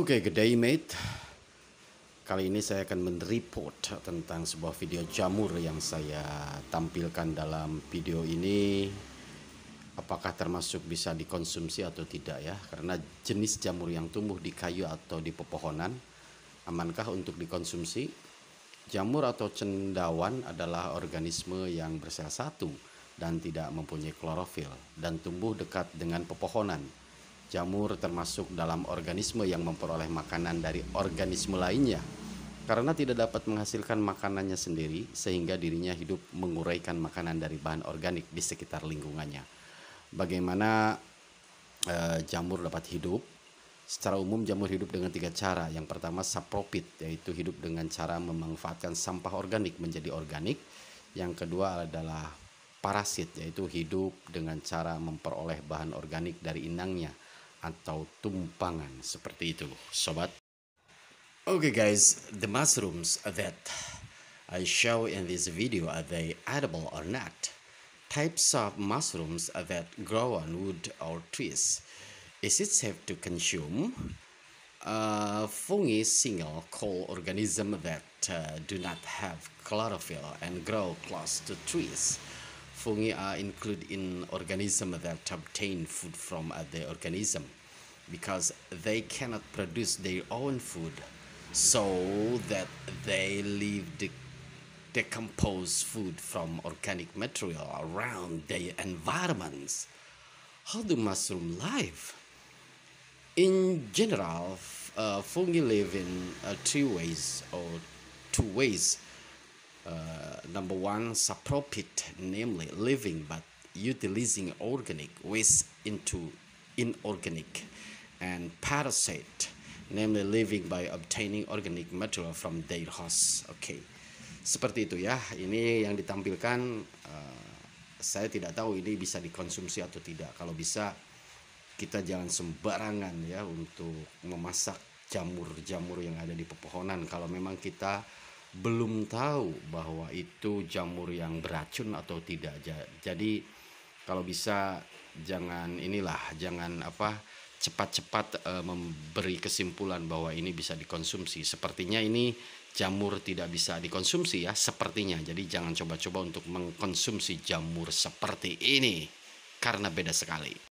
Oke, okay, good day mate. Kali ini saya akan men-report tentang sebuah video jamur yang saya tampilkan dalam video ini. Apakah termasuk bisa dikonsumsi atau tidak ya? Karena jenis jamur yang tumbuh di kayu atau di pepohonan amankah untuk dikonsumsi? Jamur atau cendawan adalah organisme yang bersel satu dan tidak mempunyai klorofil dan tumbuh dekat dengan pepohonan Jamur termasuk dalam organisme yang memperoleh makanan dari organisme lainnya karena tidak dapat menghasilkan makanannya sendiri sehingga dirinya hidup menguraikan makanan dari bahan organik di sekitar lingkungannya. Bagaimana e, jamur dapat hidup? Secara umum jamur hidup dengan tiga cara. Yang pertama saprofit yaitu hidup dengan cara memanfaatkan sampah organik menjadi organik. Yang kedua adalah parasit yaitu hidup dengan cara memperoleh bahan organik dari inangnya atau tumpangan seperti itu, sobat. Okay guys, the mushrooms that I show in this video are they edible or not? Types of mushrooms that grow on wood or trees. Is it safe to consume? Uh, fungi single cell organism that uh, do not have chlorophyll and grow close to trees. fungi are included in organisms that obtain food from other organism because they cannot produce their own food so that they leave the decompose food from organic material around their environments. How do mushroom live? In general, uh, fungi live in uh, three ways or two ways. Uh, number one subtropic, namely living but utilizing organic waste into inorganic and parasite, namely living by obtaining organic material from their host. Oke, okay. seperti itu ya. Ini yang ditampilkan. Uh, saya tidak tahu ini bisa dikonsumsi atau tidak. Kalau bisa kita jangan sembarangan ya untuk memasak jamur-jamur yang ada di pepohonan kalau memang kita belum tahu bahwa itu jamur yang beracun atau tidak. Jadi kalau bisa jangan inilah, jangan apa cepat-cepat e, memberi kesimpulan bahwa ini bisa dikonsumsi. Sepertinya ini jamur tidak bisa dikonsumsi ya, sepertinya. Jadi jangan coba-coba untuk mengkonsumsi jamur seperti ini karena beda sekali.